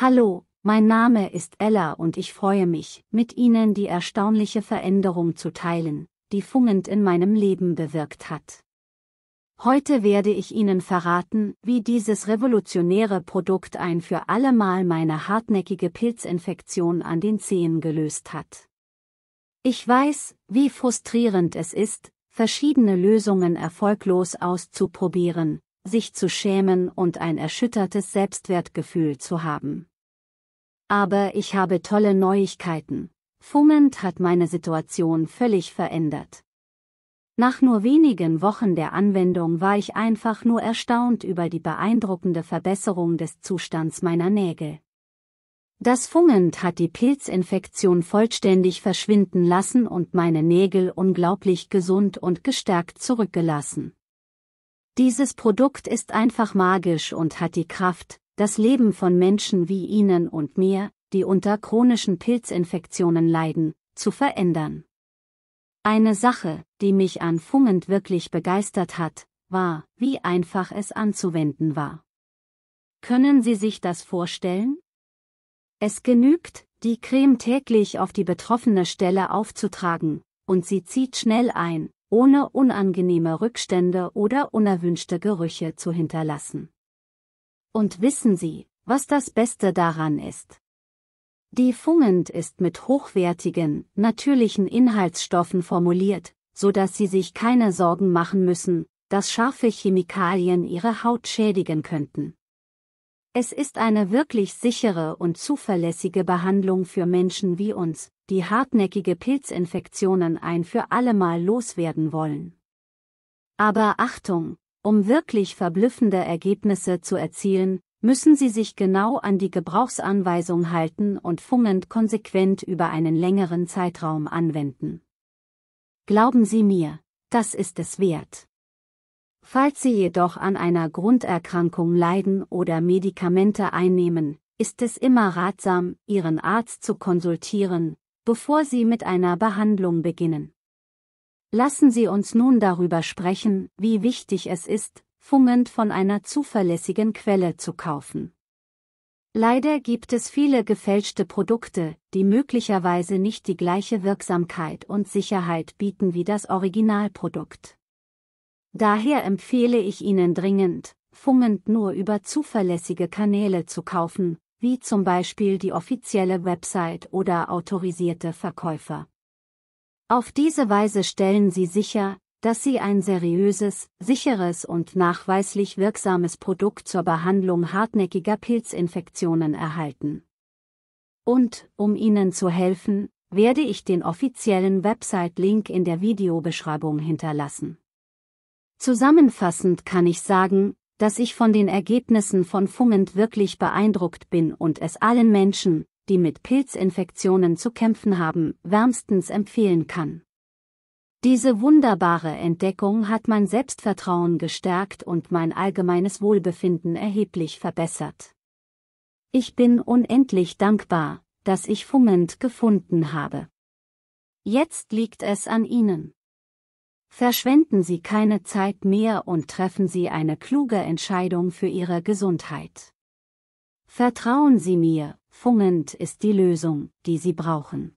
Hallo, mein Name ist Ella und ich freue mich, mit Ihnen die erstaunliche Veränderung zu teilen, die Fungend in meinem Leben bewirkt hat. Heute werde ich Ihnen verraten, wie dieses revolutionäre Produkt ein für allemal meine hartnäckige Pilzinfektion an den Zehen gelöst hat. Ich weiß, wie frustrierend es ist, verschiedene Lösungen erfolglos auszuprobieren, sich zu schämen und ein erschüttertes Selbstwertgefühl zu haben. Aber ich habe tolle Neuigkeiten. Fumend hat meine Situation völlig verändert. Nach nur wenigen Wochen der Anwendung war ich einfach nur erstaunt über die beeindruckende Verbesserung des Zustands meiner Nägel. Das Fungend hat die Pilzinfektion vollständig verschwinden lassen und meine Nägel unglaublich gesund und gestärkt zurückgelassen. Dieses Produkt ist einfach magisch und hat die Kraft, das Leben von Menschen wie Ihnen und mir, die unter chronischen Pilzinfektionen leiden, zu verändern. Eine Sache, die mich an Fungend wirklich begeistert hat, war, wie einfach es anzuwenden war. Können Sie sich das vorstellen? Es genügt, die Creme täglich auf die betroffene Stelle aufzutragen, und sie zieht schnell ein, ohne unangenehme Rückstände oder unerwünschte Gerüche zu hinterlassen. Und wissen Sie, was das Beste daran ist? Die Fungend ist mit hochwertigen, natürlichen Inhaltsstoffen formuliert, so dass Sie sich keine Sorgen machen müssen, dass scharfe Chemikalien Ihre Haut schädigen könnten. Es ist eine wirklich sichere und zuverlässige Behandlung für Menschen wie uns, die hartnäckige Pilzinfektionen ein für allemal loswerden wollen. Aber Achtung, um wirklich verblüffende Ergebnisse zu erzielen, müssen Sie sich genau an die Gebrauchsanweisung halten und fungend konsequent über einen längeren Zeitraum anwenden. Glauben Sie mir, das ist es wert. Falls Sie jedoch an einer Grunderkrankung leiden oder Medikamente einnehmen, ist es immer ratsam, Ihren Arzt zu konsultieren, bevor Sie mit einer Behandlung beginnen. Lassen Sie uns nun darüber sprechen, wie wichtig es ist, Fungend von einer zuverlässigen Quelle zu kaufen. Leider gibt es viele gefälschte Produkte, die möglicherweise nicht die gleiche Wirksamkeit und Sicherheit bieten wie das Originalprodukt. Daher empfehle ich Ihnen dringend, Fungend nur über zuverlässige Kanäle zu kaufen, wie zum Beispiel die offizielle Website oder autorisierte Verkäufer. Auf diese Weise stellen sie sicher, dass sie ein seriöses, sicheres und nachweislich wirksames Produkt zur Behandlung hartnäckiger Pilzinfektionen erhalten. Und, um Ihnen zu helfen, werde ich den offiziellen Website-Link in der Videobeschreibung hinterlassen. Zusammenfassend kann ich sagen, dass ich von den Ergebnissen von Fumend wirklich beeindruckt bin und es allen Menschen, die mit Pilzinfektionen zu kämpfen haben, wärmstens empfehlen kann. Diese wunderbare Entdeckung hat mein Selbstvertrauen gestärkt und mein allgemeines Wohlbefinden erheblich verbessert. Ich bin unendlich dankbar, dass ich Fumend gefunden habe. Jetzt liegt es an Ihnen. Verschwenden Sie keine Zeit mehr und treffen Sie eine kluge Entscheidung für Ihre Gesundheit. Vertrauen Sie mir Fungend ist die Lösung, die sie brauchen.